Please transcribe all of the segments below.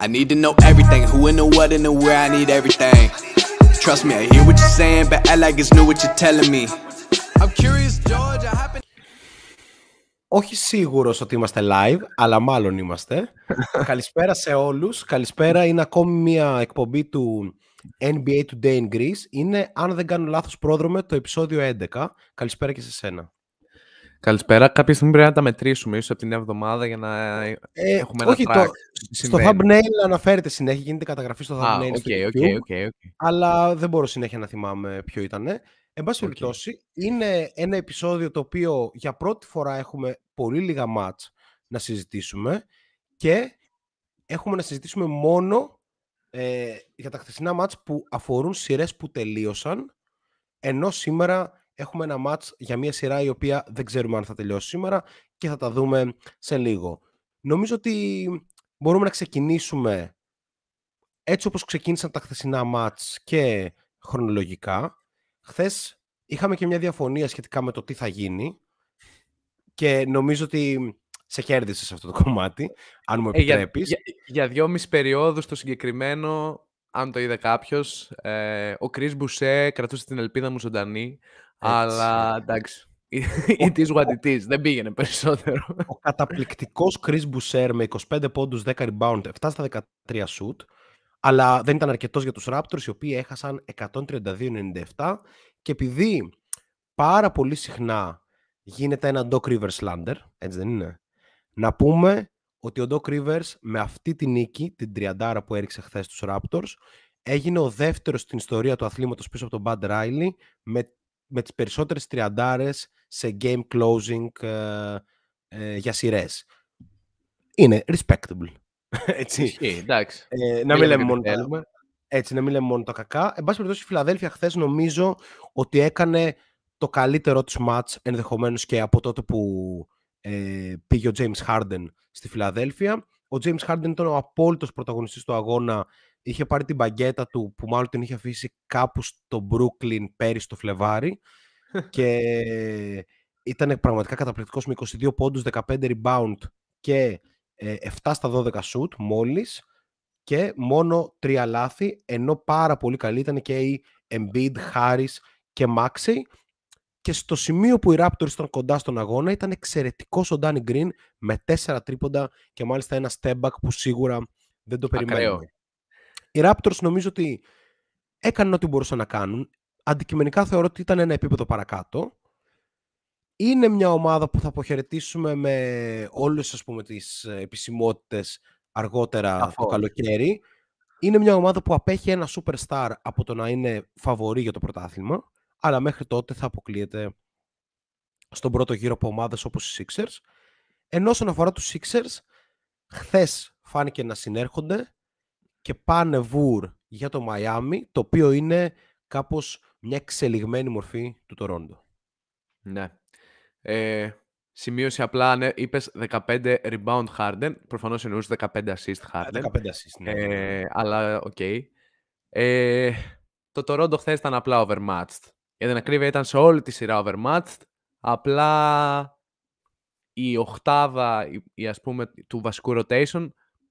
I need to know everything, who and the what and the where I need everything. Trust me, I hear what you're saying, but I like it's new what you're telling me. I'm curious, George, I happen... Όχι σίγουρος ότι είμαστε live, αλλά μάλλον είμαστε. καλησπέρα σε όλους. Καλησπέρα. Είναι ακόμη μια εκπομπή του NBA Today in Greece. Είναι, αν δεν κάνω λάθος, πρόδρομε το επεισόδιο 11. Καλησπέρα και σε σένα. Καλησπέρα. Κάποια στιγμή πρέπει να τα μετρήσουμε, ίσως από την νέα εβδομάδα για να ε, έχουμε όχι, ένα track. στο thumbnail αναφέρεται συνέχεια, γίνεται καταγραφή στο thumbnail. Ah, okay, okay, okay, okay, Αλλά δεν μπορώ συνέχεια να θυμάμαι ποιο ήταν. Εν πάση περιπτώσει, είναι ένα επεισόδιο το οποίο για πρώτη φορά έχουμε πολύ λίγα μάτς να συζητήσουμε και έχουμε να συζητήσουμε μόνο ε, για τα χθεσινά μάτς που αφορούν σειρές που τελείωσαν, ενώ σήμερα έχουμε ένα ματ για μια σειρά η οποία δεν ξέρουμε αν θα τελειώσει σήμερα και θα τα δούμε σε λίγο. Νομίζω ότι μπορούμε να ξεκινήσουμε έτσι όπως ξεκίνησαν τα χθεσινά μάτς και χρονολογικά. Χθες είχαμε και μια διαφωνία σχετικά με το τι θα γίνει και νομίζω ότι σε κέρδισες σε αυτό το κομμάτι, αν μου επιτρέπει. για, για, για δυόμιση περιόδους το συγκεκριμένο, αν το είδε κάποιος, ε, ο Κρι Μπουσέ κρατούσε την ελπίδα μου ζωντανή αλλά εντάξει. It is what it is. Δεν πήγαινε περισσότερο. Ο καταπληκτικός Chris Boucher με 25 πόντου, 10 rebound, 7 στα 13 shoot. Αλλά δεν ήταν αρκετός για τους Raptors, οι οποίοι έχασαν 132-97. Και επειδή πάρα πολύ συχνά γίνεται ένα Doc Rivers slander, έτσι δεν είναι, να πούμε ότι ο Doc Rivers με αυτή τη νίκη, την τριαντάρα που έριξε χθες στους Raptors, έγινε ο δεύτερος στην ιστορία του αθλήματος πίσω από τον Bud Riley με με τις περισσότερες τριαντάρες σε game closing ε, ε, για σειρές. Είναι respectable. έτσι. εντάξει. Ε, να μην λέμε μόνο τα, έτσι, να μην λέμε μόνο κακά. Εν πάση περιπτώσει, η Φιλαδέλφια χθες νομίζω ότι έκανε το καλύτερό της match ενδεχομένως και από τότε που ε, πήγε ο James Harden στη Φιλαδέλφια. Ο James Harden ήταν ο απόλυτος πρωταγωνιστής του αγώνα είχε πάρει την μπαγκέτα του που μάλλον την είχε αφήσει κάπου στο Brooklyn πέρυσι το Φλεβάρι και ήταν πραγματικά καταπληκτικός με 22 πόντους, 15 rebound και 7 ε, στα 12 shoot μόλις και μόνο τρία λάθη, ενώ πάρα πολύ καλή ήταν και η Embiid, Harris και Maxey και στο σημείο που οι Raptors ήταν κοντά στον αγώνα ήταν εξαιρετικός ο Danny Green με 4 τρίποντα και μάλιστα ένα step back που σίγουρα δεν το περιμένουμε. Οι Raptors νομίζω ότι έκαναν ό,τι μπορούσαν να κάνουν. Αντικειμενικά θεωρώ ότι ήταν ένα επίπεδο παρακάτω. Είναι μια ομάδα που θα αποχαιρετήσουμε με όλες ας πούμε, τις ε, επισημότητες αργότερα το καλοκαίρι. Είναι μια ομάδα που απέχει ένα superstar από το να είναι φαβορή για το πρωτάθλημα, αλλά μέχρι τότε θα αποκλείεται στον πρώτο γύρο από ομάδες όπως οι Sixers. Ενώ όσον αφορά τους Sixers, χθες φάνηκε να συνέρχονται και πάνε βουρ για το Μαϊάμι, το οποίο είναι κάπως μια εξελιγμένη μορφή του Τορόντο. Ναι. Ε, σημείωσε απλά, ναι, είπες 15 rebound Harden, προφανώς εννοούς 15 assist Harden. 15 assist, ναι, ναι, ε, ναι, ναι. αλλά, οκ. Okay. Ε, το Τορόντο χθες ήταν απλά overmatched. Για την ακρίβεια ήταν σε όλη τη σειρά overmatched, απλά η οχτάδα η, ας πούμε, του βασικού rotation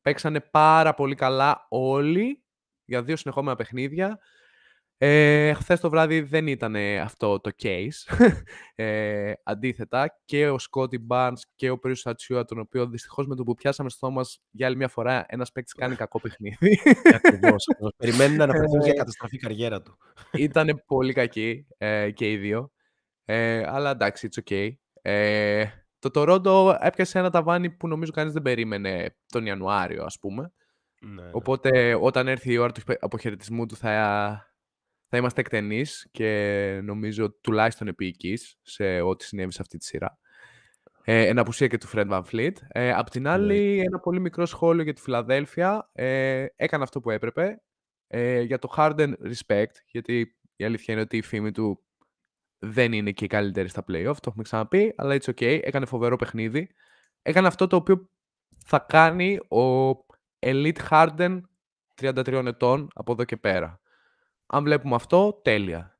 Παίξανε πάρα πολύ καλά όλοι για δύο συνεχόμενα παιχνίδια. Ε, Χθες το βράδυ δεν ήταν αυτό το case. Ε, αντίθετα, και ο Σκότι Barnes και ο Περίσου Ατσιούα, τον οποίο δυστυχώς με τον που πιάσαμε στο μας για άλλη μια φορά, ένας παίκτης κάνει κακό παιχνίδι. Ναι, Ακριβώς. Περιμένει να ε, αναφερθεί για ε, καταστροφή καριέρα του. Ήταν πολύ κακή ε, και οι δύο. Ε, αλλά εντάξει, it's okay. Ε, το Toronto έπιασε ένα ταβάνι που νομίζω κανείς δεν περίμενε τον Ιανουάριο, ας πούμε. Ναι, ναι. Οπότε όταν έρθει η ώρα του αποχαιρετισμού του θα, θα είμαστε εκτενείς και νομίζω τουλάχιστον επίοικείς σε ό,τι συνέβη σε αυτή τη σειρά. Ε, εν απουσία και του Fred Van Fleet. Ε, απ' την ναι. άλλη, ένα πολύ μικρό σχόλιο για τη Φιλαδέλφια. Ε, έκανε αυτό που έπρεπε. Ε, για το Harden respect, γιατί η αλήθεια είναι ότι η φήμη του δεν είναι και η καλύτερη στα playoff, το έχουμε ξαναπεί, αλλά it's ok, έκανε φοβερό παιχνίδι. Έκανε αυτό το οποίο θα κάνει ο Elite Harden 33 ετών από εδώ και πέρα. Αν βλέπουμε αυτό, τέλεια.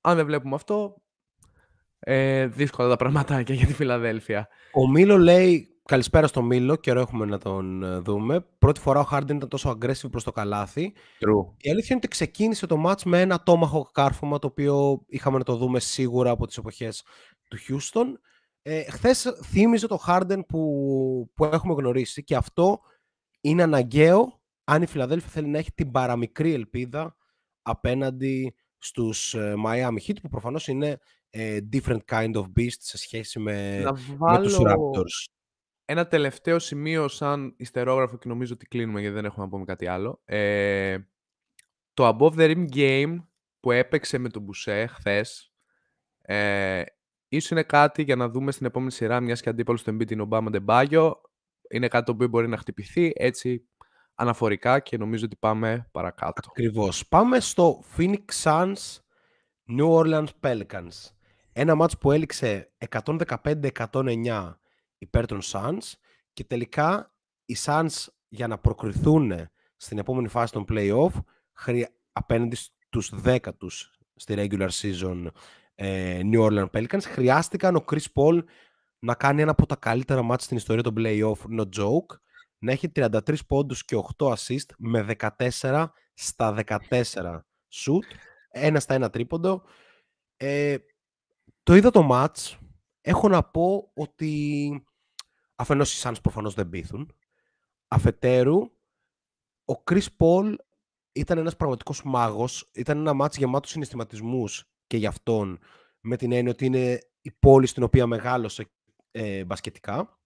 Αν δεν βλέπουμε αυτό, ε, δύσκολα τα πραγματάκια για τη Φιλαδέλφια. Ο Μίλο λέει Καλησπέρα στο Μήλο, καιρό έχουμε να τον ε, δούμε. Πρώτη φορά ο Χάρντεν ήταν τόσο aggressive προς το καλάθι. True. Η αλήθεια είναι ότι ξεκίνησε το match με ένα τόμαχο κάρφωμα, το οποίο είχαμε να το δούμε σίγουρα από τις εποχές του Χιούστον. Ε, Χθες θύμιζε το Χάρντεν που, που έχουμε γνωρίσει και αυτό είναι αναγκαίο αν η Φιλαδέλφια θέλει να έχει την παραμικρή ελπίδα απέναντι στους ε, Miami Heat που προφανώς είναι ε, different kind of beast σε σχέση με, με τους Raptors. Ένα τελευταίο σημείο σαν ιστερόγραφο και νομίζω ότι κλείνουμε γιατί δεν έχουμε να πούμε κάτι άλλο. Ε, το Above the Rim Game που έπαιξε με τον Μπουσέ χθες. Ε, ίσως είναι κάτι για να δούμε στην επόμενη σειρά μιας και αντίπαλος στον Embiid είναι ο Ντεμπάγιο. Είναι κάτι το οποίο μπορεί να χτυπηθεί έτσι αναφορικά και νομίζω ότι πάμε παρακάτω. Ακριβώς. Πάμε στο Phoenix Suns New Orleans Pelicans. Ένα μάτς που έληξε 115-109 υπέρ των Suns και τελικά οι Suns για να προκριθούν στην επόμενη φάση των play-off απέναντι στους δέκατους στη regular season ε, New Orleans Pelicans χρειάστηκαν ο Chris Paul να κάνει ένα από τα καλύτερα μάτια στην ιστορία των play-off no joke να έχει 33 πόντους και 8 assist με 14 στα 14 shoot ένα στα ένα τρίποντο ε, το είδα το match έχω να πω ότι αφενός οι Σανς προφανώς δεν πείθουν. Αφετέρου, ο Chris Πολ ήταν ένας πραγματικός μάγος, ήταν ένα μάτς γεμάτος συναισθηματισμούς και γι' αυτόν, με την έννοια ότι είναι η πόλη στην οποία μεγάλωσε ε, μπασκετικά.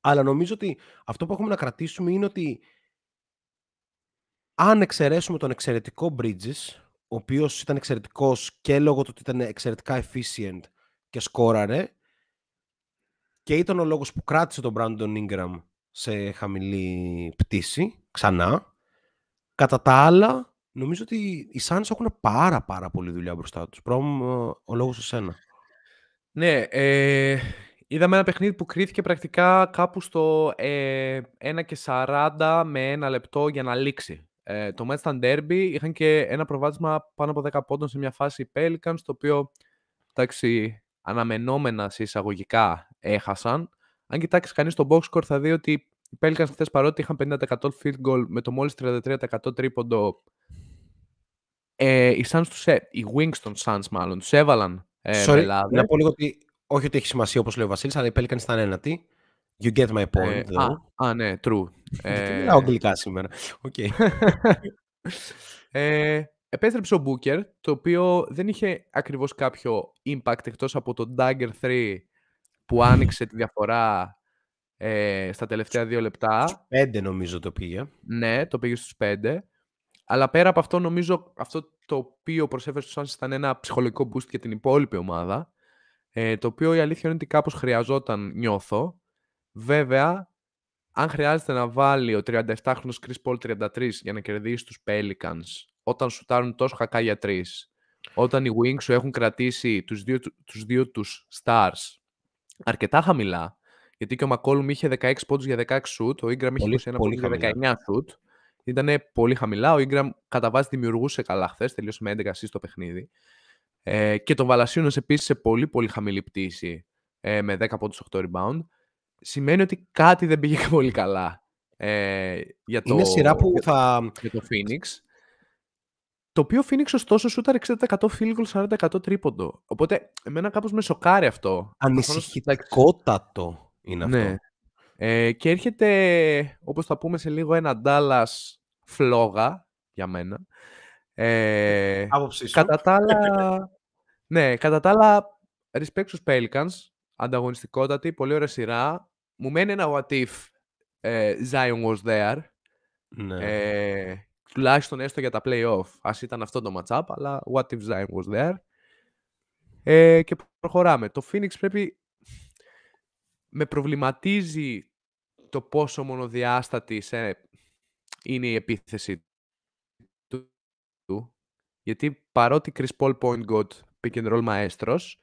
Αλλά νομίζω ότι αυτό που έχουμε να κρατήσουμε είναι ότι αν εξαιρέσουμε τον εξαιρετικό Bridges, ο οποίος ήταν εξαιρετικός και λόγω του ότι ήταν εξαιρετικά efficient και σκόραρε, και ήταν ο λόγος που κράτησε τον Brandon Ingram σε χαμηλή πτήση, ξανά. Κατά τα άλλα, νομίζω ότι οι Suns έχουν πάρα πάρα πολύ δουλειά μπροστά τους. πρόβλημα ο λόγος σε σένα. Ναι, ε, είδαμε ένα παιχνίδι που κρίθηκε πρακτικά κάπου στο ε, 1 και 40 με ένα λεπτό για να λήξει. Ε, το match ήταν derby, είχαν και ένα προβάδισμα πάνω από 10 πόντων σε μια φάση Pelicans, το οποίο εντάξει, αναμενόμενα σε εισαγωγικά έχασαν. Αν κοιτάξεις κανείς το box score, θα δει ότι οι Pelicans χθες παρότι είχαν 50% field goal με το μόλις 33% τρίποντο. Ε, οι Suns τους, ε, οι Wings των Suns μάλλον, τους έβαλαν ε, Sorry, να πω λίγο ότι όχι ότι έχει σημασία όπως λέει ο Βασίλης, αλλά οι Pelicans ήταν ένατη. You get my ε, point. Ε, α, ναι, true. ε, μιλάω αγγλικά σήμερα. Okay. Ε, επέστρεψε ο Booker, το οποίο δεν είχε ακριβώς κάποιο impact εκτός από το Dagger 3 που άνοιξε τη διαφορά ε, στα τελευταία δύο λεπτά. Στους πέντε νομίζω το πήγε. Ναι, το πήγε στους πέντε. Αλλά πέρα από αυτό νομίζω αυτό το οποίο προσέφερε στους Suns ήταν ένα ψυχολογικό boost για την υπόλοιπη ομάδα. Ε, το οποίο η αλήθεια είναι ότι κάπως χρειαζόταν νιώθω. Βέβαια, αν χρειάζεται να βάλει ο 37χρονος Chris Paul 33 για να κερδίσει τους Pelicans όταν σουτάρουν τόσο χακά για τρεις, όταν οι Wings σου έχουν κρατήσει τους δύο, τους δύο τους stars αρκετά χαμηλά, γιατί και ο Μακόλουμ είχε 16 πόντους για 16 σουτ, ο γκραμ είχε 21 πόντους για 19 σουτ. Ήταν πολύ χαμηλά. Ο γκραμ κατά βάση δημιουργούσε καλά χθες, τελείωσε με 11 ασίστ το παιχνίδι. Ε, και τον Βαλασίνο επίσης σε πολύ πολύ χαμηλή πτήση ε, με 10 πόντου 8 rebound. Σημαίνει ότι κάτι δεν πήγε πολύ καλά ε, για το, Είναι σειρά που θα... για το Phoenix. Το οποίο Phoenix ωστόσο σούταρε 60% field goal, 40% τρίποντο. Οπότε εμένα κάπως με σοκάρει αυτό. Ανησυχητικότατο είναι αυτό. Ναι. Ε, και έρχεται, όπως θα πούμε σε λίγο, ένα Dallas φλόγα για μένα. Ε, Άποψη σου. Κατά τα άλλα, ναι, κατά τα άλλα, respect στους Pelicans, ανταγωνιστικότατη, πολύ ωραία σειρά. Μου μένει ένα what if ε, Zion was there. Ναι. Ε, τουλάχιστον έστω για τα play-off. Ας ήταν αυτό το matchup αλλά what if Zion was there. Ε, και προχωράμε. Το Phoenix πρέπει... Με προβληματίζει το πόσο μονοδιάστατη σε... είναι η επίθεση του. Γιατί παρότι Chris Paul point got pick and roll μαέστρος,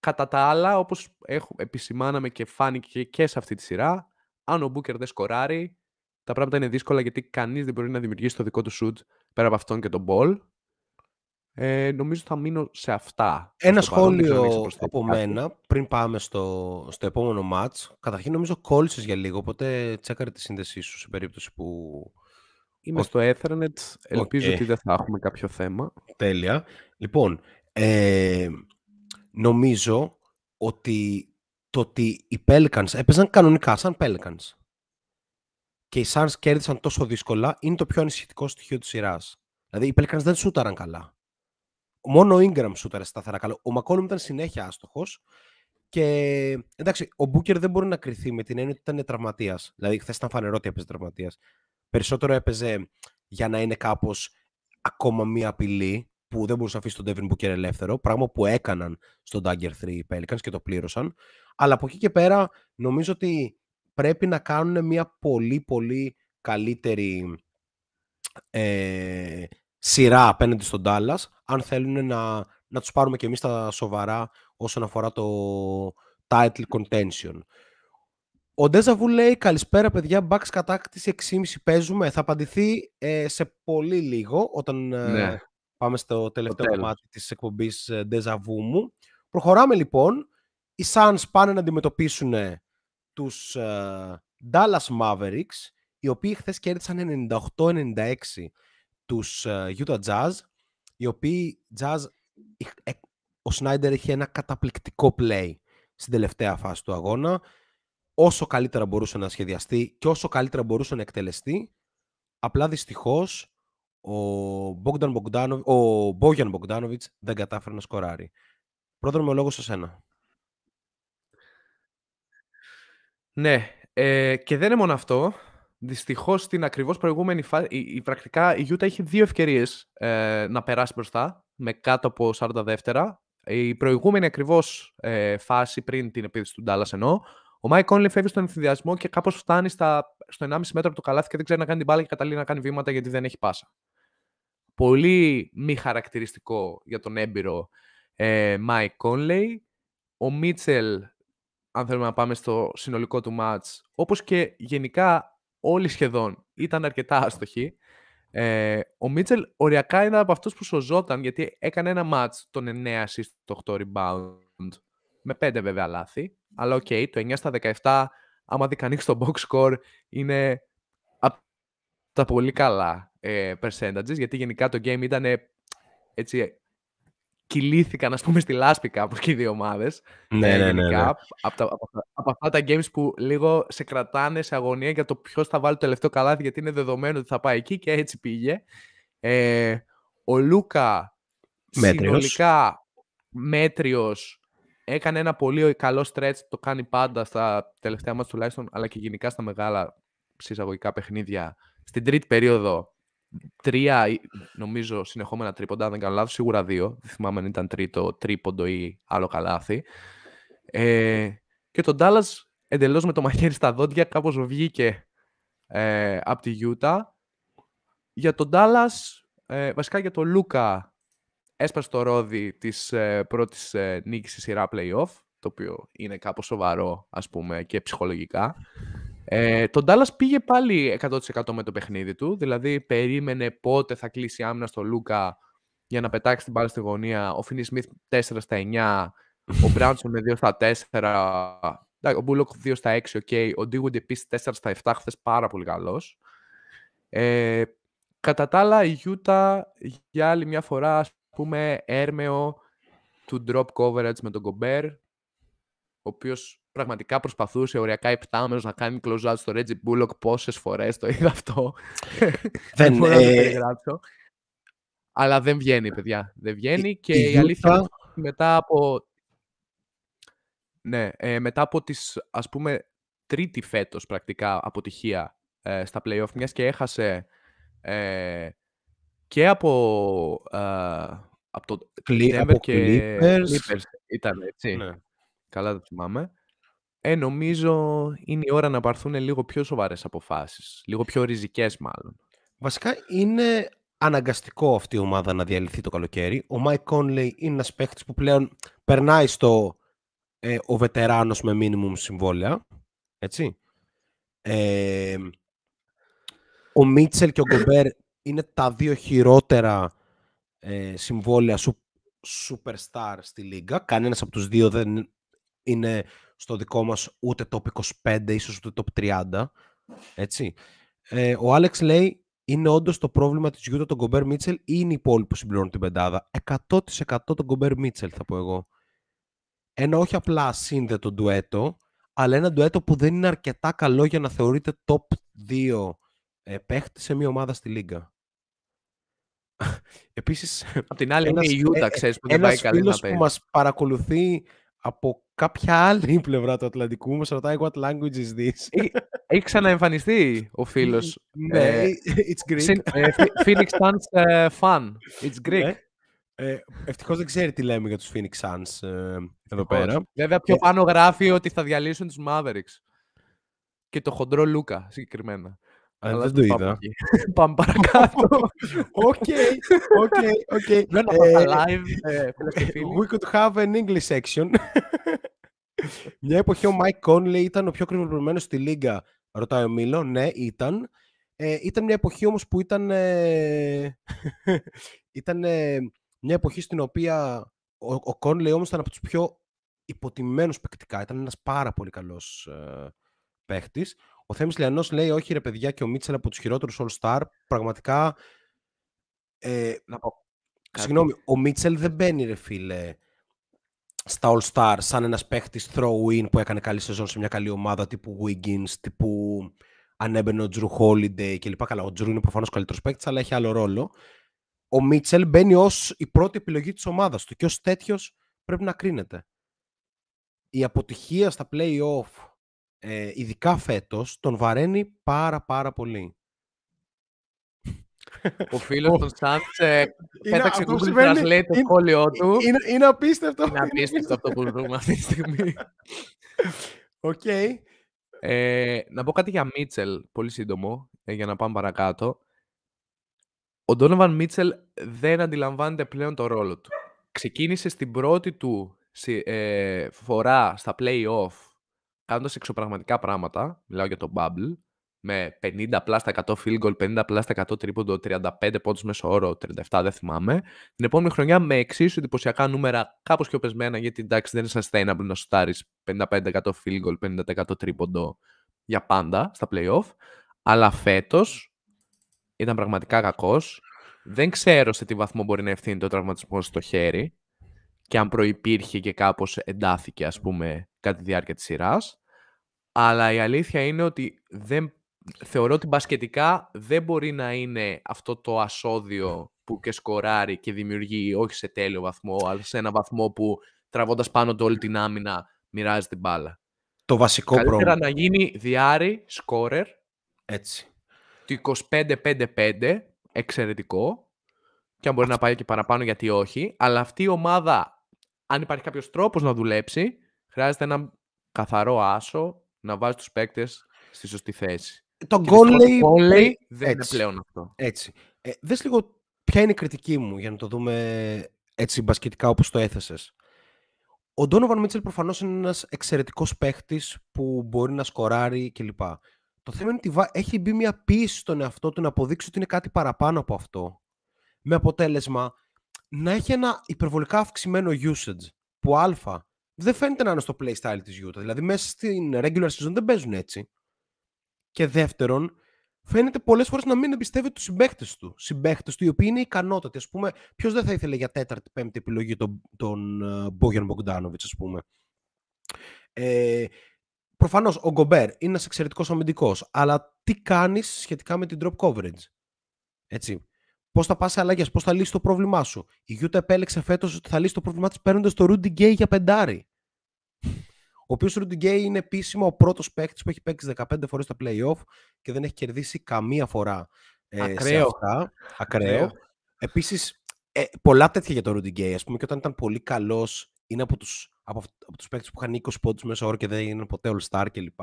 κατά τα άλλα, όπως έχω, επισημάναμε και φάνηκε και σε αυτή τη σειρά, αν ο Booker δεν σκοράρει, τα πράγματα είναι δύσκολα γιατί κανείς δεν μπορεί να δημιουργήσει το δικό του σουτ πέρα από αυτόν και τον Μπολ. Ε, νομίζω θα μείνω σε αυτά. Ένα σχόλιο παρόν, από μένα πριν πάμε στο, στο επόμενο match. Καταρχήν νομίζω κόλλησες για λίγο, οπότε τσέκαρε τη σύνδεσή σου σε περίπτωση που. Είμαι στο Ethernet. Ελπίζω ότι δεν θα έχουμε κάποιο θέμα. Τέλεια. Λοιπόν, ε, νομίζω ότι το ότι οι Pelicans έπαιζαν κανονικά σαν Pelicans και οι Suns κέρδισαν τόσο δύσκολα, είναι το πιο ανησυχητικό στοιχείο της σειράς. Δηλαδή οι Pelicans δεν σούταραν καλά. Μόνο ο Ingram σούταρε σταθερά καλά. Ο McCollum ήταν συνέχεια άστοχος. Και εντάξει, ο Μπούκερ δεν μπορεί να κρυθεί με την έννοια ότι ήταν τραυματίας. Δηλαδή, χθες ήταν φανερό ότι έπαιζε τραυματίας. Περισσότερο έπαιζε για να είναι κάπως ακόμα μία απειλή που δεν μπορούσε να αφήσει τον Devin Booker ελεύθερο, πράγμα που έκαναν στον Dagger 3 οι Pelicans και το πλήρωσαν. Αλλά από εκεί και πέρα νομίζω ότι πρέπει να κάνουν μια πολύ πολύ καλύτερη ε, σειρά απέναντι στον Dallas, αν θέλουν να, να τους πάρουμε και εμείς τα σοβαρά όσον αφορά το title contention. Ο Ντέζαβου λέει «Καλησπέρα παιδιά, Bucks κατάκτηση 6,5 παίζουμε». Θα απαντηθεί ε, σε πολύ λίγο όταν ε, ναι. πάμε στο τελευταίο κομμάτι της εκπομπής Ντέζαβου μου. Προχωράμε λοιπόν. Οι Suns πάνε να αντιμετωπίσουν τους ε, Dallas Mavericks, οι οποίοι χθες κέρδισαν 98-96 τους ε, Utah Jazz, οι οποίοι Jazz, ε, ο Σνάιντερ είχε ένα καταπληκτικό play στην τελευταία φάση του αγώνα, όσο καλύτερα μπορούσε να σχεδιαστεί και όσο καλύτερα μπορούσε να εκτελεστεί, απλά δυστυχώς ο, Bogdan Bogdanovic, δεν κατάφερε να σκοράρει. Πρώτον με λόγος σε σένα. Ναι, ε, και δεν είναι μόνο αυτό. Δυστυχώς στην ακριβώς προηγούμενη φάση, η, πρακτικά η Γιούτα είχε δύο ευκαιρίες ε, να περάσει μπροστά με κάτω από 40 δεύτερα. Η προηγούμενη ακριβώς ε, φάση πριν την επίθεση του Ντάλλας ενώ Ο Μάικ Κόνλι φεύγει στον ενθουσιασμό και κάπως φτάνει στα, στο 1,5 μέτρο από το καλάθι και δεν ξέρει να κάνει την μπάλα και καταλήγει να κάνει βήματα γιατί δεν έχει πάσα. Πολύ μη χαρακτηριστικό για τον έμπειρο Μάικ ε, Ο Μίτσελ αν θέλουμε να πάμε στο συνολικό του μάτς, όπως και γενικά όλοι σχεδόν ήταν αρκετά άστοχοι. Ε, ο Μίτσελ οριακά είναι από αυτούς που σωζόταν γιατί έκανε ένα μάτς τον 9 assist, 8 rebound, με 5 βέβαια λάθη, αλλά οκ, okay, το 9 στα 17, άμα δει κανείς το box score, είναι από τα πολύ καλά ε, percentages, γιατί γενικά το game ήταν έτσι κυλήθηκαν, ας πούμε, στη λάσπη κάπου και οι δύο ομάδες. Ναι, ε, ναι, ναι, ναι, ναι, Από, αυτά τα games που λίγο σε κρατάνε σε αγωνία για το ποιος θα βάλει το τελευταίο καλάθι, γιατί είναι δεδομένο ότι θα πάει εκεί και έτσι πήγε. Ε, ο Λούκα μέτριος. συνολικά μέτριος, έκανε ένα πολύ καλό stretch, το κάνει πάντα στα τελευταία μας τουλάχιστον, αλλά και γενικά στα μεγάλα συσσαγωγικά παιχνίδια, στην τρίτη περίοδο τρία, νομίζω, συνεχόμενα τρίποντα, αν δεν κάνω λάθος, σίγουρα δύο. Δεν θυμάμαι αν ήταν τρίτο τρίποντο ή άλλο καλάθι. Ε, και τον Dallas εντελώς με το μαχαίρι στα δόντια κάπως βγήκε ε, από τη Γιούτα. Για τον Dallas, ε, βασικά για τον Λούκα, έσπασε το ρόδι της ε, πρώτης ε, νίκης στη σειρα playoff, το οποίο είναι κάπως σοβαρό, ας πούμε, και ψυχολογικά. Ε, το Dallas πήγε πάλι 100% με το παιχνίδι του, δηλαδή περίμενε πότε θα κλείσει άμυνα στο Λούκα για να πετάξει την μπάλα στη γωνία. Ο Φινί Σμιθ 4 στα 9, ο Μπράντσον με 2 στα 4, ο Μπούλοκ 2 στα 6, okay. ο Ντίγουντ επίσης 4 στα 7, χθες πάρα πολύ καλός. Ε, κατά τα άλλα, η Γιούτα για άλλη μια φορά, ας πούμε, έρμεο του drop coverage με τον Κομπέρ, ο οποίος πραγματικά προσπαθούσε οριακά επτάμενο να κάνει close out στο Reggie Bullock πόσες φορές το είδα αυτό. Δεν μπορώ να το ε, περιγράψω. Αλλά δεν βγαίνει, παιδιά. Δεν βγαίνει και η αλήθεια μετά από... Ναι, ε, μετά από τις, ας πούμε, τρίτη φέτος πρακτικά αποτυχία ε, στα play-off, μιας και έχασε και από, από το Denver και Clippers. Ήταν έτσι. Ναι. Καλά το θυμάμαι ε, νομίζω είναι η ώρα να πάρθουν λίγο πιο σοβαρές αποφάσεις, λίγο πιο ριζικές μάλλον. Βασικά είναι αναγκαστικό αυτή η ομάδα να διαλυθεί το καλοκαίρι. Ο Mike Conley είναι ένας παίχτης που πλέον περνάει στο ε, ο βετεράνος με μίνιμουμ συμβόλαια. Έτσι. Ε, ο Μίτσελ και ο Γκομπέρ είναι τα δύο χειρότερα ε, συμβόλαια σου, superstar στη Λίγκα. Κανένας από τους δύο δεν είναι στο δικό μας ούτε top 25, ίσως ούτε top 30. Έτσι. Ε, ο Άλεξ λέει, είναι όντως το πρόβλημα της Γιούτα τον Κομπέρ Μίτσελ ή είναι οι υπόλοιποι που συμπληρώνουν την πεντάδα. 100% τον Κομπέρ Μίτσελ θα πω εγώ. Ένα όχι απλά σύνδετο ντουέτο, αλλά ένα ντουέτο που δεν είναι αρκετά καλό για να θεωρείται top 2 ε, παίχτη σε μια ομάδα στη Λίγκα. Επίσης, Απ' την άλλη ένας, είναι η Utah, ε, ε, που δεν πάει πάει καλή να που μας παρακολουθεί από κάποια άλλη πλευρά του Ατλαντικού μας ρωτάει what language is this. Ε, έχει ξαναεμφανιστεί ο φίλος. Ναι, ε, ε, it's Greek. Phoenix Suns fan. It's ναι. Greek. Ευτυχώς Ευτυχώς δεν ξέρει τι λέμε για τους Phoenix Suns εδώ πέρα. Βέβαια, πιο πάνω γράφει ότι θα διαλύσουν τους Mavericks. Και το χοντρό Λούκα συγκεκριμένα. Ε, Αλλά δεν το είδα. Πάμε παρακάτω. Οκ, οκ, οκ. Ε, live. Ε, we could have an English section. Μια εποχή ο Mike Conley ήταν ο πιο κρυβοπληρωμένος στη Λίγκα, ρωτάει ο Μίλο. Ναι, ήταν. Ε, ήταν μια εποχή όμως που ήταν... ήταν μια εποχή στην οποία ο, ο Conley όμως ήταν από τους πιο υποτιμημένους παικτικά. Ήταν ένας πάρα πολύ καλός ε, παίχτης. Ο Θέμης Λιανός λέει: Όχι, ρε παιδιά, και ο Μίτσελ από τους χειρότερους All-Star. Πραγματικά. Ε, να πω. Συγγνώμη, ο Μίτσελ δεν μπαίνει, ρε φίλε, στα All-Star σαν ένας παίχτη throw-in που έκανε καλή σεζόν σε μια καλή ομάδα τύπου Wiggins, τύπου ανέμπαινε ο Τζρου και κλπ. Καλά, ο Τζρου είναι προφανώς καλύτερος παίκτης, αλλά έχει άλλο ρόλο. Ο Μίτσελ μπαίνει ως η πρώτη επιλογή της ομάδας του και ως τέτοιος πρέπει να κρίνεται. Η αποτυχία στα playoff ε, ειδικά φέτος, τον βαραίνει πάρα πάρα πολύ. Ο φίλος των Σάντσε πέταξε Google λέει το σχόλιο ε, του. Είναι, είναι απίστευτο. Είναι απίστευτο αυτό που δούμε αυτή τη στιγμή. Οκ. Ε, να πω κάτι για Μίτσελ, πολύ σύντομο, ε, για να πάμε παρακάτω. Ο Ντόναβαν Μίτσελ δεν αντιλαμβάνεται πλέον το ρόλο του. Ξεκίνησε στην πρώτη του φορά στα play-off κάνοντας εξωπραγματικά πράγματα, μιλάω για το Bubble, με 50 πλάστα, 100 field goal, 50 πλάστα, 100 τρίποντο, 35 πόντους μέσω όρο, 37 δεν θυμάμαι. Την επόμενη χρονιά με εξίσου εντυπωσιακά νούμερα, κάπως πιο πεσμένα, γιατί εντάξει δεν είναι sustainable να σουτάρεις 55% field goal, 50% τρίποντο για πάντα στα playoff. Αλλά φέτος ήταν πραγματικά κακός. Δεν ξέρω σε τι βαθμό μπορεί να ευθύνει το τραυματισμός στο χέρι και αν προϋπήρχε και κάπως εντάθηκε ας πούμε κατά τη διάρκεια της σειράς. Αλλά η αλήθεια είναι ότι δεν, θεωρώ ότι μπασκετικά δεν μπορεί να είναι αυτό το ασώδιο που και σκοράρει και δημιουργεί όχι σε τέλειο βαθμό, αλλά σε ένα βαθμό που τραβώντας πάνω του όλη την άμυνα μοιράζει την μπάλα. Το βασικό Καλύτερα πρόβλημα. να γίνει διάρρη σκόρερ. Έτσι. Το 25-5-5, εξαιρετικό. Και αν μπορεί να πάει και παραπάνω, γιατί όχι. Αλλά αυτή η ομάδα, αν υπάρχει κάποιος τρόπος να δουλέψει, χρειάζεται ένα καθαρό άσο να βάζει τους παίκτες στη σωστή θέση. Το goal λέει... δεν είναι πλέον αυτό. Έτσι. Ε, δες λίγο ποια είναι η κριτική μου για να το δούμε έτσι μπασκετικά όπως το έθεσες. Ο Ντόνοβαν Μίτσελ προφανώς είναι ένας εξαιρετικός παίχτης που μπορεί να σκοράρει κλπ. Το θέμα είναι ότι έχει μπει μια πίεση στον εαυτό του να αποδείξει ότι είναι κάτι παραπάνω από αυτό. Με αποτέλεσμα να έχει ένα υπερβολικά αυξημένο usage. Που α, δεν φαίνεται να είναι στο playstyle της Utah. Δηλαδή μέσα στην regular season δεν παίζουν έτσι. Και δεύτερον, φαίνεται πολλές φορές να μην εμπιστεύει του συμπαίκτε του. Συμπαίκτε του οι οποίοι είναι ικανότατοι. Ας πούμε, ποιος δεν θα ήθελε για τέταρτη, πέμπτη επιλογή τον, τον Μπόγιαν Μπογκδάνοβιτ, ας πούμε. Ε, Προφανώς ο Γκομπέρ είναι ένας εξαιρετικός αμυντικός, αλλά τι κάνεις σχετικά με την drop coverage. Έτσι πώς θα πας σε αλλαγές, πώς θα λύσεις το πρόβλημά σου. Η Γιούτα επέλεξε φέτος ότι θα λύσει το πρόβλημά της παίρνοντας το Rudy Gay για πεντάρι. Ο οποίος Rudy Gay είναι επίσημα ο πρώτος παίκτης που έχει παίξει 15 φορές στα playoff και δεν έχει κερδίσει καμία φορά ε, Ακραίο. σε αυτά. Ακραίο. Επίσης, ε, πολλά τέτοια για το Rudy Gay. Ας πούμε, και όταν ήταν πολύ καλός, είναι από τους από, από τους παίκτες που είχαν 20 πόντους μέσα όρο και δεν έγιναν ποτέ All-Star κλπ.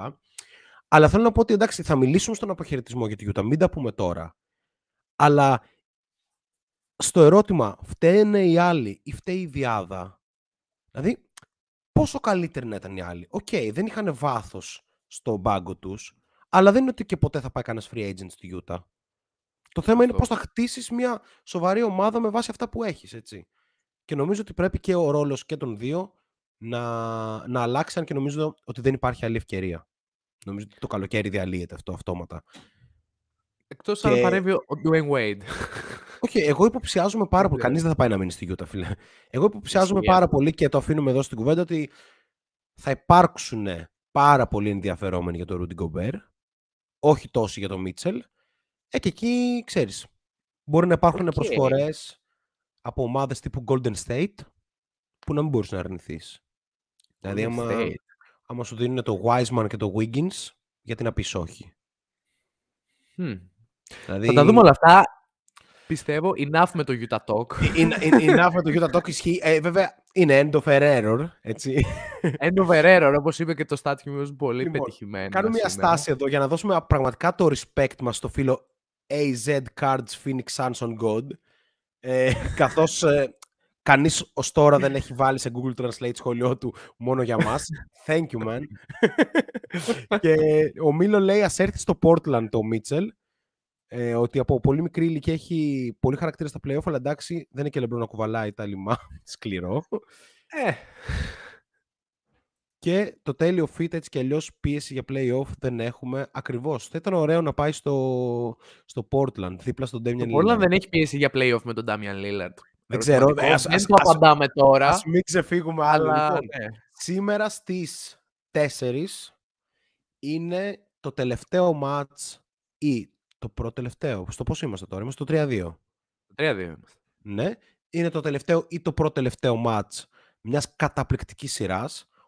Αλλά θέλω να πω ότι εντάξει, θα μιλήσουμε στον αποχαιρετισμό για τη Utah, μην τα πούμε τώρα. Αλλά στο ερώτημα φταίνε οι άλλοι ή φταίει η διάδα, δηλαδή πόσο καλύτεροι να ήταν οι άλλοι. Οκ, δεν είχαν βάθος στον πάγκο τους, αλλά δεν είναι ότι και ποτέ θα πάει κανένας free agent στη Utah. Το θέμα είναι πώς θα χτίσεις μια σοβαρή ομάδα με βάση αυτά που έχεις, έτσι. Και νομίζω ότι πρέπει και ο ρόλος και των δύο να, να αλλάξει, αν και νομίζω ότι δεν υπάρχει άλλη ευκαιρία. Νομίζω ότι το καλοκαίρι διαλύεται αυτό αυτόματα. Εκτός και... αν παρεύει ο Dwayne Wade. Όχι, εγώ υποψιάζομαι πάρα πολύ. Κανείς δεν θα πάει να μείνει στη Γιούτα, φίλε. Εγώ υποψιάζομαι πάρα πολύ και το αφήνουμε εδώ στην κουβέντα ότι θα υπάρξουν πάρα πολύ ενδιαφερόμενοι για τον Ρούντι Γκομπέρ. Όχι τόσοι για τον Μίτσελ. Ε, και εκεί ξέρεις. Μπορεί να υπάρχουν okay. προσφορές από ομάδες τύπου Golden State που να μην μπορείς να αρνηθείς. Δηλαδή, άμα, σου δίνουν το Wiseman και το Wiggins, γιατί να πεις όχι. Δηλαδή... Θα τα δούμε όλα αυτά. Πιστεύω, enough με το Utah Talk. Ε, ε, ε, enough με το Utah Talk ισχύει. βέβαια, είναι end of error, έτσι. End of error, όπως είπε και το Statue πολύ λοιπόν, πετυχημένος. Κάνουμε μια στάση εδώ για να δώσουμε πραγματικά το respect μας στο φίλο AZ Cards Phoenix Suns on God. Καθώ καθώς ω κανείς ως τώρα δεν έχει βάλει σε Google Translate σχολείο του μόνο για μας. Thank you, man. και ο Μίλο λέει, ας έρθει στο Portland το Μίτσελ ε, ότι από πολύ μικρή ηλικία έχει πολύ χαρακτήρα στα playoff, αλλά εντάξει, δεν είναι και λεμπρό να κουβαλάει τα λιμά, σκληρό. Ε. Και το τέλειο fit έτσι και αλλιώς πίεση για playoff δεν έχουμε ακριβώς. Θα ήταν ωραίο να πάει στο, στο Portland δίπλα στον Damian Lillard. Portland δεν έχει πίεση για playoff με τον Damian Lillard. Δεν ξέρω. Ε, ας, δεν το απαντάμε τώρα. μην ξεφύγουμε άλλο. Λοιπόν. Ναι. Σήμερα στις 4 είναι το τελευταίο match ή το πρώτο τελευταίο. Στο πώς είμαστε τώρα, είμαστε στο 3-2. Το 3-2 Ναι, είναι το τελευταίο ή το πρώτο τελευταίο match μιας καταπληκτικής σειράς.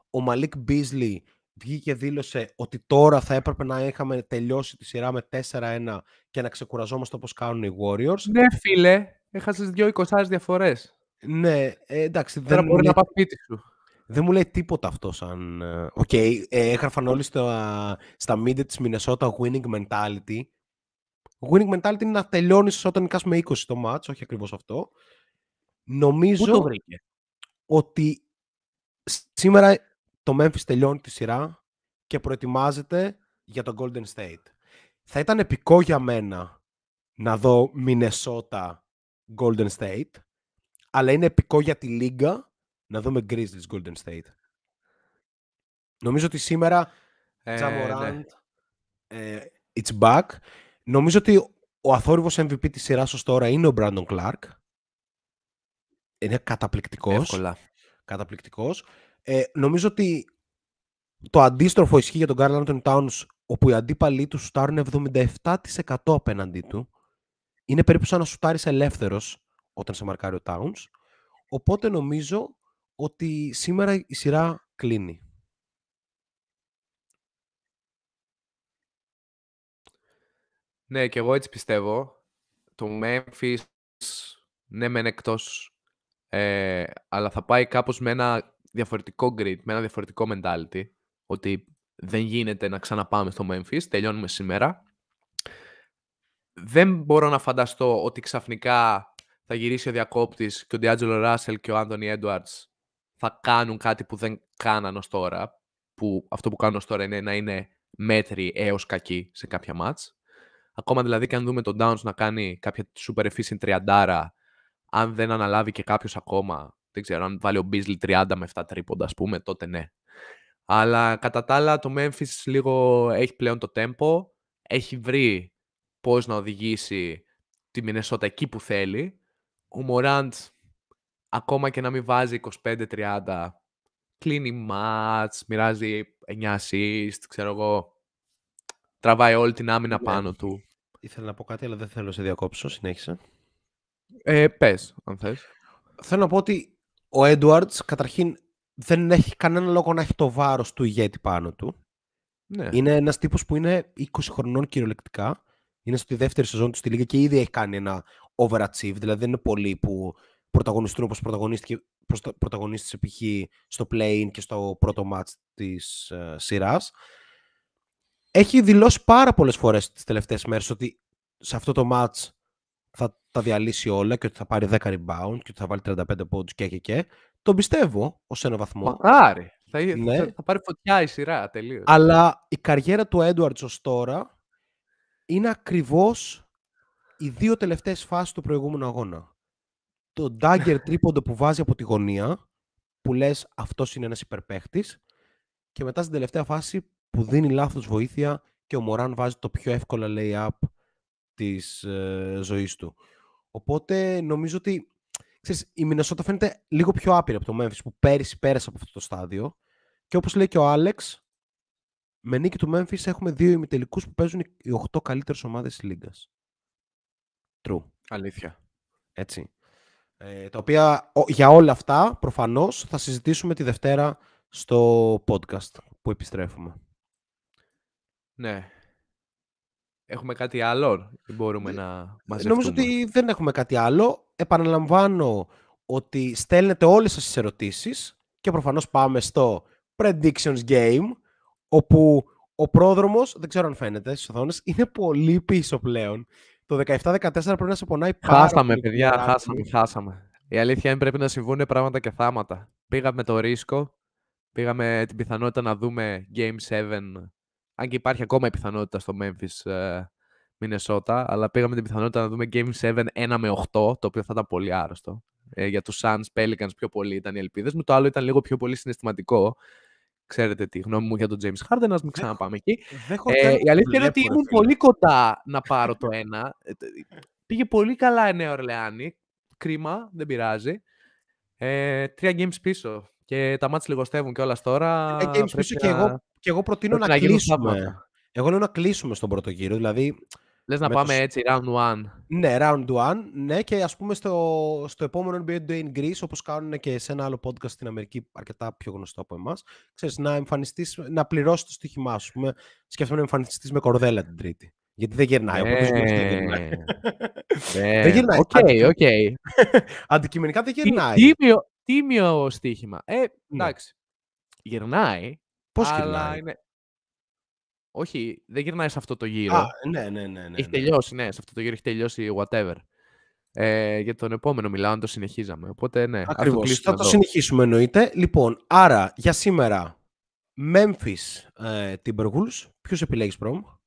Ο Μαλίκ Μπίζλι βγήκε και δήλωσε ότι τώρα θα έπρεπε να είχαμε τελειώσει τη σειρά με 4-1 και να ξεκουραζόμαστε όπως κάνουν οι Warriors. Ναι, φίλε, Έχασες δύο εικοσάρες διαφορές. Ναι, ε, εντάξει. δεν μπορεί να πάει σου. Δεν μου λέει τίποτα αυτό σαν... Ε, οκ, okay, ε, έγραφαν όλοι στα, στα media της Minnesota winning mentality Winning mentality είναι να τελειώνεις όταν νικάς με 20 το match, όχι ακριβώς αυτό. Νομίζω ότι σήμερα το Memphis τελειώνει τη σειρά και προετοιμάζεται για το Golden State. Θα ήταν επικό για μένα να δω Minnesota Golden State, αλλά είναι επικό για τη Λίγκα να δούμε Grizzlies Golden State. Νομίζω ότι σήμερα ε, ναι. ε it's back. Νομίζω ότι ο αθόρυβος MVP της σειράς ως τώρα είναι ο Μπράντον Κλάρκ. Είναι καταπληκτικός. Εύκολα. Καταπληκτικός. Ε, νομίζω ότι το αντίστροφο ισχύει για τον Garland Towns, όπου οι αντίπαλοι του σουτάρουν 77% απέναντί του. Είναι περίπου σαν να σουτάρεις ελεύθερος όταν σε μαρκάρει ο Towns. Οπότε νομίζω ότι σήμερα η σειρά κλείνει. Ναι, και εγώ έτσι πιστεύω. Το Memphis, ναι, μεν εκτός. Ε, αλλά θα πάει κάπως με ένα διαφορετικό grid, με ένα διαφορετικό mentality. Ότι δεν γίνεται να ξαναπάμε στο Memphis, τελειώνουμε σήμερα. Δεν μπορώ να φανταστώ ότι ξαφνικά θα γυρίσει ο διακόπτης και ο Ντιάτζελο Ράσελ και ο Άντωνι Έντουαρτ θα κάνουν κάτι που δεν κάναν ως τώρα. Που αυτό που κάνουν ως τώρα είναι να είναι μέτρη έως κακή σε κάποια match. Ακόμα δηλαδή και αν δούμε τον Downs να κάνει κάποια super efficient 30, αν δεν αναλάβει και κάποιος ακόμα, δεν ξέρω, αν βάλει ο Beasley 30 με 7 τρίποντα, ας πούμε, τότε ναι. Αλλά κατά τα άλλα το Memphis λίγο έχει πλέον το tempo, έχει βρει πώς να οδηγήσει τη Μινεσότα εκεί που θέλει. Ο Morant, ακόμα και να μην βάζει 25-30, κλείνει μάτς, μοιράζει 9 assist, ξέρω εγώ, τραβάει όλη την άμυνα ναι. πάνω του ήθελα να πω κάτι, αλλά δεν θέλω να σε διακόψω. Συνέχισε. Ε, Πες, αν θες. Θέλω να πω ότι ο Έντουαρτ καταρχήν δεν έχει κανένα λόγο να έχει το βάρος του ηγέτη πάνω του. Ναι. Είναι ένας τύπος που είναι 20 χρονών κυριολεκτικά. Είναι στη δεύτερη σεζόν του στη Λίγα και ήδη έχει κάνει ένα overachieve. Δηλαδή δεν είναι πολλοί που πρωταγωνιστούν όπως πρωταγωνίστηκε πρωταγωνίστησε π.χ. στο play και στο πρώτο match της uh, σειράς έχει δηλώσει πάρα πολλές φορές τις τελευταίες μέρες ότι σε αυτό το match θα τα διαλύσει όλα και ότι θα πάρει 10 rebound και ότι θα βάλει 35 πόντους και και και. Το πιστεύω ως ένα βαθμό. Μακάρι. Θα, ναι. θα, πάρει φωτιά η σειρά τελείως. Αλλά η καριέρα του Έντουαρτ ως τώρα είναι ακριβώς οι δύο τελευταίες φάσεις του προηγούμενου αγώνα. Το dagger τρίποντο που βάζει από τη γωνία, που λες αυτός είναι ένας υπερπαίχτης, και μετά στην τελευταία φάση που δίνει λάθος βοήθεια και ο Μωράν βάζει το πιο εύκολα lay-up της ε, ζωής του. Οπότε νομίζω ότι ξέρεις, η Μινεσότα φαίνεται λίγο πιο άπειρη από το Memphis που πέρυσι πέρασε από αυτό το στάδιο και όπως λέει και ο Άλεξ με νίκη του Memphis έχουμε δύο ημιτελικούς που παίζουν οι 8 καλύτερες ομάδες της Λίγκας. True. Αλήθεια. Έτσι. Ε, τα οποία για όλα αυτά προφανώς θα συζητήσουμε τη Δευτέρα στο podcast που επιστρέφουμε. Ναι. Έχουμε κάτι άλλο ή μπορούμε να μαζευτούμε. Νομίζω ότι δεν έχουμε κάτι άλλο. Επαναλαμβάνω ότι στέλνετε όλες σας τις ερωτήσεις και προφανώς πάμε στο Predictions Game όπου ο πρόδρομος, δεν ξέρω αν φαίνεται στις οθόνες, είναι πολύ πίσω πλέον. Το 17-14 πρέπει να σε πονάει πάρα Χάσαμε, πολύ παιδιά, χάσαμε, χάσαμε. Η αλήθεια είναι πρέπει να συμβούν πράγματα και θάματα. Πήγαμε το ρίσκο, πήγαμε την πιθανότητα να δούμε Game 7 αν και υπάρχει ακόμα η πιθανότητα στο Memphis ε, Minnesota, αλλά πήγαμε την πιθανότητα να δούμε Game 7 1 με 8, το οποίο θα ήταν πολύ άρρωστο. Ε, για τους Suns, Pelicans πιο πολύ ήταν οι ελπίδες μου, το άλλο ήταν λίγο πιο πολύ συναισθηματικό. Ξέρετε τη γνώμη μου για τον James Harden, ας μην ξαναπάμε εκεί. Ε, η αλήθεια είναι ότι ήμουν πολύ κοντά να πάρω το 1. Ε, πήγε πολύ καλά η Νέα Ορλεάνη. Κρίμα, δεν πειράζει. Ε, τρία games πίσω. Και τα μάτια λιγοστεύουν κιόλας τώρα. Τρία games πίσω να... και εγώ και εγώ προτείνω να, κλείσουμε. Εγώ λέω να κλείσουμε στον πρώτο γύρο. Δηλαδή, Λες να πάμε έτσι, round one. Ναι, round one. Ναι, και ας πούμε στο, στο επόμενο NBA Day in Greece, όπως κάνουν και σε ένα άλλο podcast στην Αμερική, αρκετά πιο γνωστό από εμάς, ξέρεις, να εμφανιστείς, να πληρώσεις το στοίχημά σου. σκέφτομαι να εμφανιστείς με κορδέλα την Τρίτη. Γιατί δεν γυρνάει, οπότε δεν ναι. γερνάει. Ναι. Δεν γυρνάει. Οκ, οκ. Αντικειμενικά δεν γυρνάει. Τίμιο, τίμιο στοίχημα. Ε, ναι. εντάξει. Γερνάει. Πώς αλλά Είναι... Όχι, δεν γυρνάει σε αυτό το γύρο. Α, ναι, ναι, ναι, ναι. Έχει ναι. τελειώσει, ναι, σε αυτό το γύρο έχει τελειώσει whatever. Ε, για τον επόμενο μιλάω, αν το συνεχίζαμε. Οπότε, ναι. Ακριβώς. Θα το συνεχίσουμε, εννοείται. Λοιπόν, άρα, για σήμερα, Memphis ε, Timberwolves. Ποιους επιλέγεις, πρώτο.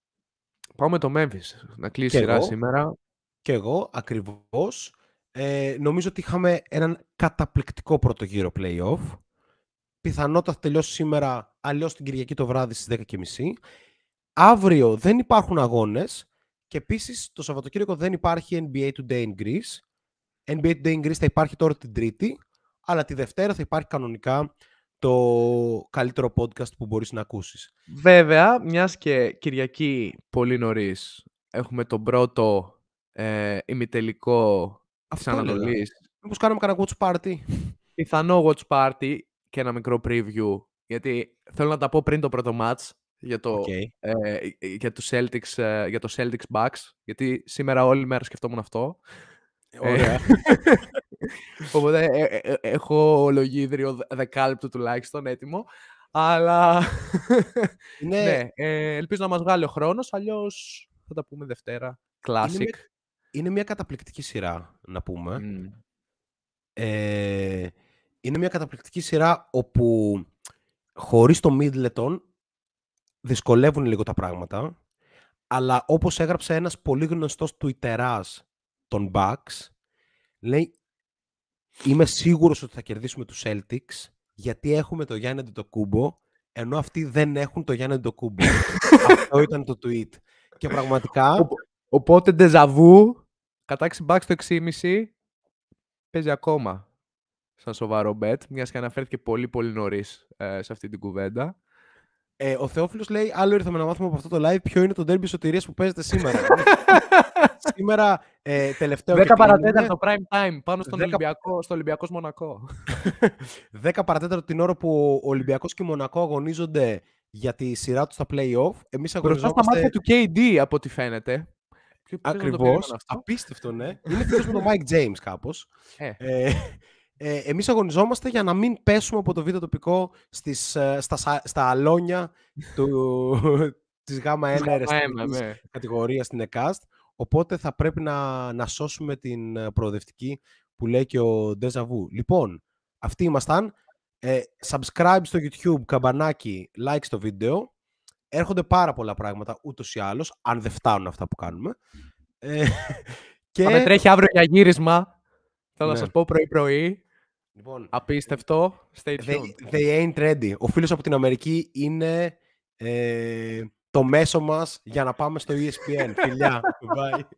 Πάω με το Memphis. Να κλείσει σειρά σήμερα. Και εγώ, ακριβώς. Ε, νομίζω ότι είχαμε έναν καταπληκτικό πρώτο γύρο play-off πιθανότατα θα τελειώσει σήμερα, αλλιώς την Κυριακή το βράδυ στις 10.30. Αύριο δεν υπάρχουν αγώνες και επίσης το Σαββατοκύριακο δεν υπάρχει NBA Today in Greece. NBA Today in Greece θα υπάρχει τώρα την Τρίτη, αλλά τη Δευτέρα θα υπάρχει κανονικά το καλύτερο podcast που μπορείς να ακούσεις. Βέβαια, μιας και Κυριακή πολύ νωρίς έχουμε τον πρώτο ε, ημιτελικό Αυτό της Ανατολής. Δηλαδή. κάναμε κανένα watch party. Πιθανό watch party και ένα μικρό preview, γιατί θέλω να τα πω πριν το πρώτο match για το, ε, ε, για, το Celtics, ε, για το Celtics Bucks, γιατί σήμερα όλη μέρα σκεφτόμουν αυτό. Ε, Ωραία. Οπότε ε, έχω λογίδριο δεκάλεπτο τουλάχιστον έτοιμο. Αλλά ναι, ναι ελπίζω να μας βγάλει ο χρόνος, αλλιώς θα τα πούμε Δευτέρα. Classic. Είναι μια, καταπληκτική σειρά, να πούμε. Mm. Ε, είναι μια καταπληκτική σειρά όπου χωρίς το midleton δυσκολεύουν λίγο τα πράγματα, αλλά όπως έγραψε ένας πολύ γνωστός Twitterάς των Bucks, λέει είμαι σίγουρος ότι θα κερδίσουμε τους Celtics γιατί έχουμε το Γιάννη Αντιτοκούμπο ενώ αυτοί δεν έχουν το Γιάννη Αντιτοκούμπο. Αυτό ήταν το tweet. Και πραγματικά... Οπότε ντεζαβού, κατάξει Bucks το 6,5 παίζει ακόμα σαν σοβαρό bet, μιας και αναφέρθηκε πολύ πολύ νωρίς ε, σε αυτή την κουβέντα. Ε, ο Θεόφιλος λέει: Άλλο ήρθαμε να μάθουμε από αυτό το live ποιο είναι το ντέρμπι σωτηρίας που παίζεται σήμερα. σήμερα ε, τελευταίο. 10 παρατέταρτο prime time πάνω στον Ολυμπιακό, στο Ολυμπιακός Μονακό. 10 παρατέταρτο την ώρα που ο Ολυμπιακός και ο Μονακό αγωνίζονται για τη σειρά τους στα playoff. Εμείς αγωνιζόμαστε... στα μάτια του KD από ό,τι φαίνεται. Ακριβώ. Απίστευτο, ναι. είναι φίλος με τον Mike James κάπως. Ε. Ε, ε, εμείς αγωνιζόμαστε για να μην πέσουμε από το βίντεο τοπικό στις, ε, στα, στα αλόνια του, της ΓΑΜΑ 1 ναι. κατηγορίας στην ΕΚΑΣΤ. Οπότε θα πρέπει να, να σώσουμε την ε, προοδευτική που λέει και ο Ντεζαβού. Λοιπόν, αυτοί ήμασταν. Ε, subscribe στο YouTube, καμπανάκι, like στο βίντεο. Έρχονται πάρα πολλά πράγματα ούτως ή άλλως, αν δεν φτάνουν αυτά που κάνουμε. Ε, και... Θα με τρέχει αύριο για γύρισμα. Θέλω να ναι. σας πω πρωί-πρωί. Λοιπόν, Απίστευτο. Stay tuned. They, they ain't ready. Ο φίλος από την Αμερική είναι ε, το μέσο μας για να πάμε στο ESPN. Φιλιά. Bye.